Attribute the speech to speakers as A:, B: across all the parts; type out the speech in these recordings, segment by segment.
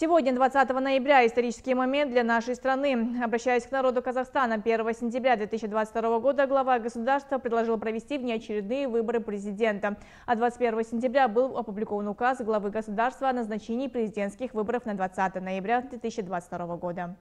A: Сегодня, 20 ноября, исторический момент для нашей страны. Обращаясь к народу Казахстана, 1 сентября 2022 года глава государства предложил провести внеочередные выборы президента. А 21 сентября был опубликован указ главы государства о назначении президентских выборов на 20 ноября 2022 года.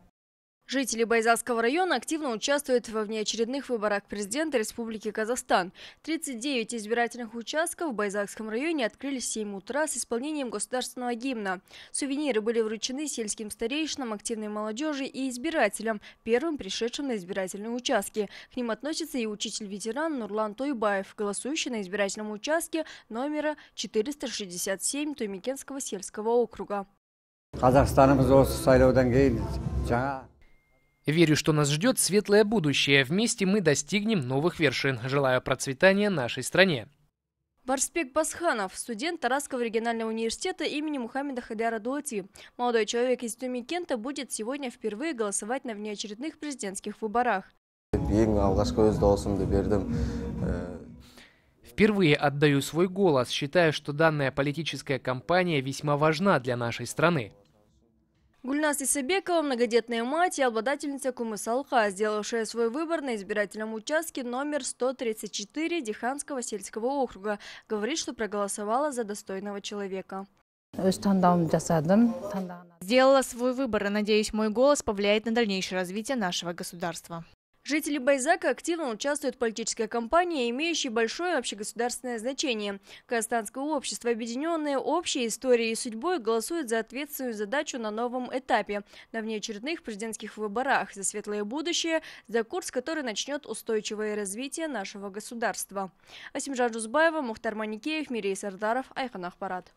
B: Жители Байзакского района активно участвуют во внеочередных выборах президента Республики Казахстан. 39 избирательных участков в Байзакском районе открылись в 7 утра с исполнением государственного гимна. Сувениры были вручены сельским старейшинам, активной молодежи и избирателям, первым пришедшим на избирательные участки. К ним относится и учитель-ветеран Нурлан Тойбаев, голосующий на избирательном участке номера 467 Тоймикенского сельского округа.
C: Казахстанымыз осы сайлаудан Верю, что нас ждет светлое будущее. Вместе мы достигнем новых вершин. Желаю процветания нашей стране.
B: Барспек Басханов, студент Тарасского регионального университета имени Мухаммеда Хадяра Дулати. Молодой человек из Тюмикента будет сегодня впервые голосовать на внеочередных президентских выборах.
C: Впервые отдаю свой голос, считая, что данная политическая кампания весьма важна для нашей страны.
B: Гульнас Исабекова, многодетная мать и обладательница Кумысалха, сделавшая свой выбор на избирательном участке номер 134 Диханского сельского округа,
A: говорит, что проголосовала за достойного человека. Сделала свой выбор и, надеюсь, мой голос повлияет на дальнейшее развитие нашего государства.
B: Жители Байзака активно участвуют в политической кампании, имеющей большое общегосударственное значение. Казахстанское общество, объединенное общей историей и судьбой, голосует за ответственную задачу на новом этапе – на внеочередных президентских выборах за светлое будущее, за курс, который начнет устойчивое развитие нашего государства. Асимжан Жузбаева, Мухтар Маникеев, Мирей Сардаров, Айхан Ахпарат.